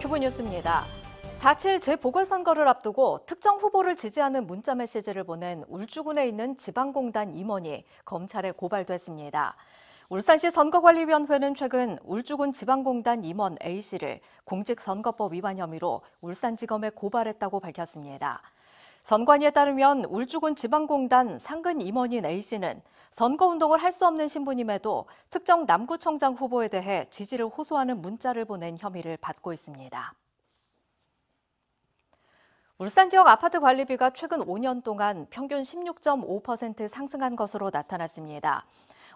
큐브 뉴스입니다. 4.7 재보궐선거를 앞두고 특정 후보를 지지하는 문자 메시지를 보낸 울주군에 있는 지방공단 임원이 검찰에 고발됐습니다. 울산시 선거관리위원회는 최근 울주군 지방공단 임원 A씨를 공직선거법 위반 혐의로 울산지검에 고발했다고 밝혔습니다. 선관위에 따르면 울주군 지방공단 상근 임원인 A씨는 선거운동을 할 수 없는 신부님에도 특정 남구청장 후보에 대해 지지를 호소하는 문자를 보낸 혐의를 받고 있습니다. 울산 지역 아파트 관리비가 최근 5년 동안 평균 16.5% 상승한 것으로 나타났습니다.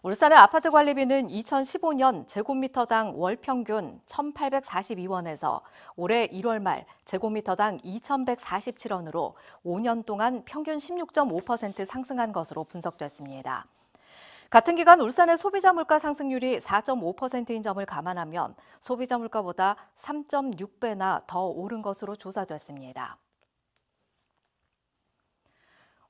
울산의 아파트 관리비는 2015년 제곱미터당 월 평균 1,842원에서 올해 1월 말 제곱미터당 2,147원으로 5년 동안 평균 16.5% 상승한 것으로 분석됐습니다. 같은 기간 울산의 소비자 물가 상승률이 4.5%인 점을 감안하면 소비자 물가보다 3.6배나 더 오른 것으로 조사됐습니다.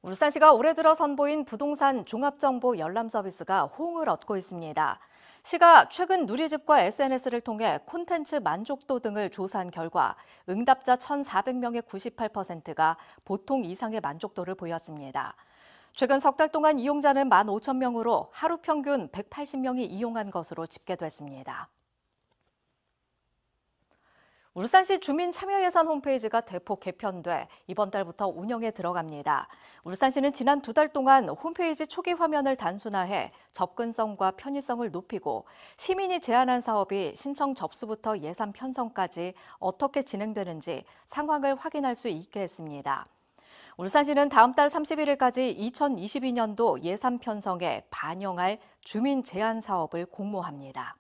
울산시가 올해 들어 선보인 부동산 종합정보 열람 서비스가 호응을 얻고 있습니다. 시가 최근 누리집과 SNS를 통해 콘텐츠 만족도 등을 조사한 결과 응답자 1,400명의 98%가 보통 이상의 만족도를 보였습니다. 최근 석 달 동안 이용자는 15,000명으로 하루 평균 180명이 이용한 것으로 집계됐습니다. 울산시 주민참여예산 홈페이지가 대폭 개편돼 이번 달부터 운영에 들어갑니다. 울산시는 지난 두 달 동안 홈페이지 초기 화면을 단순화해 접근성과 편의성을 높이고 시민이 제안한 사업이 신청 접수부터 예산 편성까지 어떻게 진행되는지 상황을 확인할 수 있게 했습니다. 울산시는 다음 달 31일까지 2022년도 예산 편성에 반영할 주민 제안 사업을 공모합니다.